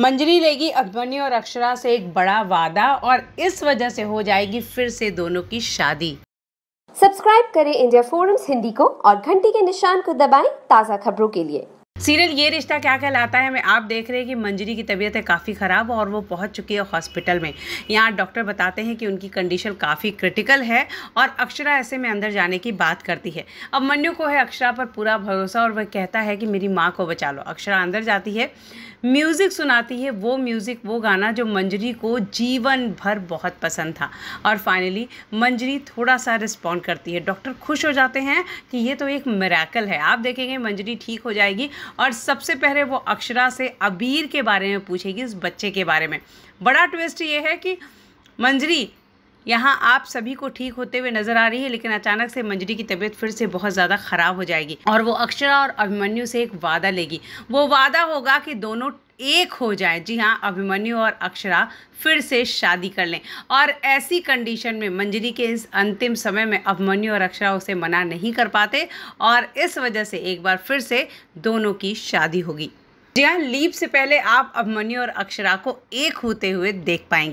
मंजरी लेगी अभिमन्यु और अक्षरा से एक बड़ा वादा और इस वजह से हो जाएगी फिर से दोनों की शादी सब्सक्राइब करें इंडिया फोरम्स हिंदी को और घंटी के निशान को दबाएं ताज़ा खबरों के लिए सीरियल ये रिश्ता क्या कहलाता है मैं आप देख रहे हैं कि मंजरी की तबीयत है काफ़ी ख़राब और वो पहुंच चुकी है हॉस्पिटल में यहाँ डॉक्टर बताते हैं कि उनकी कंडीशन काफ़ी क्रिटिकल है और अक्षरा ऐसे में अंदर जाने की बात करती है अब मन्यू को है अक्षरा पर पूरा भरोसा और वह कहता है कि मेरी माँ को बचा लो अक्षरा अंदर जाती है म्यूज़िक सुनाती है वो म्यूज़िक वो गाना जो मंजरी को जीवन भर बहुत पसंद था और फाइनली मंजरी थोड़ा सा रिस्पॉन्ड करती है डॉक्टर खुश हो जाते हैं कि ये तो एक मेराकल है आप देखेंगे मंजरी ठीक हो जाएगी और सबसे पहले वो अक्षरा से अबीर के बारे में पूछेगी उस बच्चे के बारे में बड़ा ट्विस्ट ये है कि मंजरी यहाँ आप सभी को ठीक होते हुए नजर आ रही है लेकिन अचानक से मंजरी की तबीयत फिर से बहुत ज़्यादा ख़राब हो जाएगी और वो अक्षरा और अभिमन्यु से एक वादा लेगी वो वादा होगा कि दोनों एक हो जाए जी हाँ अभिमन्यु और अक्षरा फिर से शादी कर लें और ऐसी कंडीशन में मंजरी के इस अंतिम समय में अभिमन्यु और अक्षरा उसे मना नहीं कर पाते और इस वजह से एक बार फिर से दोनों की शादी होगी जी हाँ लीप से पहले आप अभिमन्यु और अक्षरा को एक होते हुए देख पाएंगे